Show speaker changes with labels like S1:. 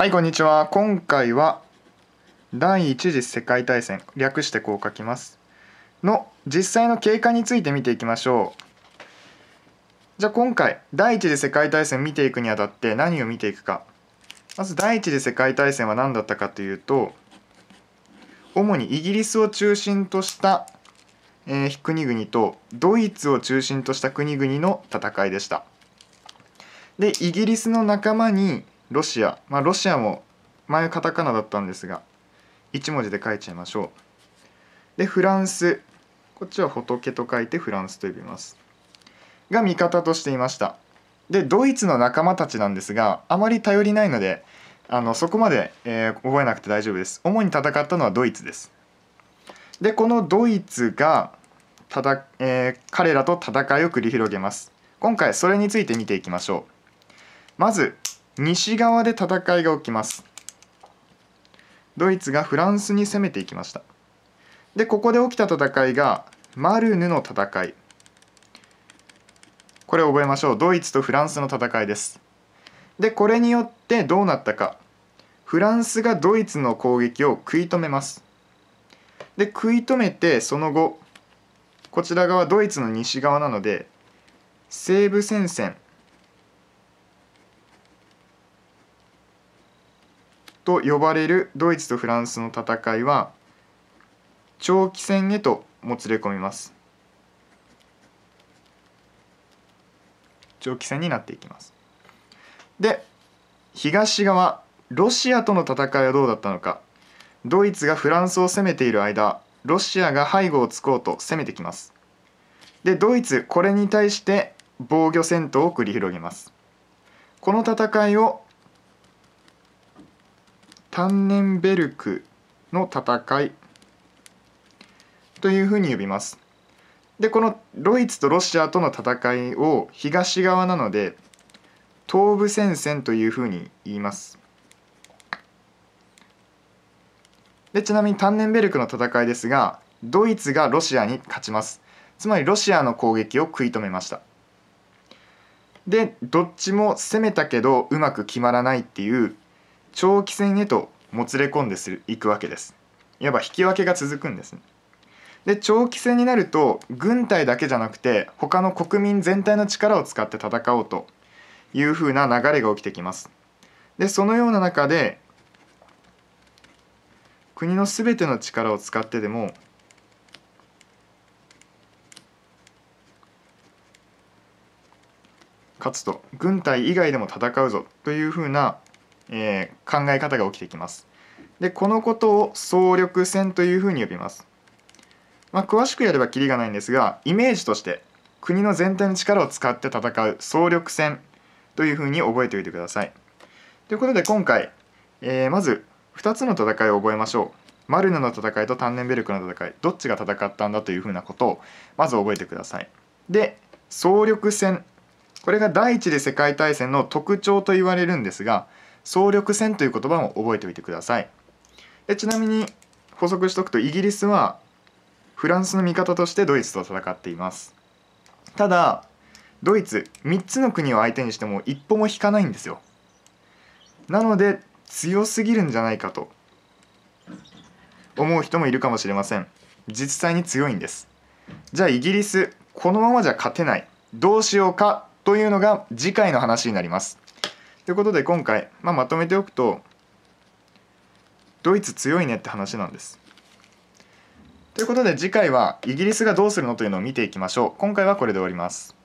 S1: はいこんにちは今回は第一次世界大戦略してこう書きますの実際の経過について見ていきましょうじゃあ今回第一次世界大戦見ていくにあたって何を見ていくかまず第一次世界大戦は何だったかというと主にイギリスを中心とした、えー、国々とドイツを中心とした国々の戦いでしたでイギリスの仲間にロシア、まあ、ロシアも前カタカナだったんですが1文字で書いちゃいましょうでフランスこっちは仏と書いてフランスと呼びますが味方としていましたでドイツの仲間たちなんですがあまり頼りないのであのそこまで、えー、覚えなくて大丈夫です主に戦ったのはドイツですでこのドイツがただ、えー、彼らと戦いを繰り広げます今回それについて見ていきましょうまず西側で戦いが起きますドイツがフランスに攻めていきましたでここで起きた戦いがマルヌの戦いこれ覚えましょうドイツとフランスの戦いですでこれによってどうなったかフランスがドイツの攻撃を食い止めますで食い止めてその後こちら側ドイツの西側なので西部戦線と呼ばれるドイツとフランスの戦いは長期戦へともつれ込みます長期戦になっていきますで東側ロシアとの戦いはどうだったのかドイツがフランスを攻めている間ロシアが背後をつこうと攻めてきますでドイツこれに対して防御戦闘を繰り広げますこの戦いをタンネンベルクの戦いというふうに呼びます。でこのドイツとロシアとの戦いを東側なので東部戦線というふうに言います。でちなみにタンネンベルクの戦いですがドイツがロシアに勝ちます。つまりロシアの攻撃を食い止めました。でどっちも攻めたけどうまく決まらないっていう長期戦へともつれ込んでするいくわけですいわば引き分けが続くんですねで長期戦になると軍隊だけじゃなくて他の国民全体の力を使って戦おうというふうな流れが起きてきますでそのような中で国の全ての力を使ってでも勝つと軍隊以外でも戦うぞというふうなえー、考え方が起きてきます。でこのことを総力戦というふうに呼びます。まあ、詳しくやればきりがないんですがイメージとして国の全体の力を使って戦う総力戦というふうに覚えておいてください。ということで今回、えー、まず2つの戦いを覚えましょう。マルヌの戦いとタンネンベルクの戦いどっちが戦ったんだというふうなことをまず覚えてください。で総力戦これが第一次世界大戦の特徴と言われるんですが総力戦という言葉も覚えておいてくださいでちなみに補足しとくとイギリスはフランスの味方としてドイツと戦っていますただドイツ3つの国を相手にしても一歩も引かないんですよなので強すぎるんじゃないかと思う人もいるかもしれません実際に強いんですじゃあイギリスこのままじゃ勝てないどうしようかというのが次回の話になりますということで今回、まあ、まとめておくとドイツ強いねって話なんです。ということで次回はイギリスがどうするのというのを見ていきましょう。今回はこれで終わります。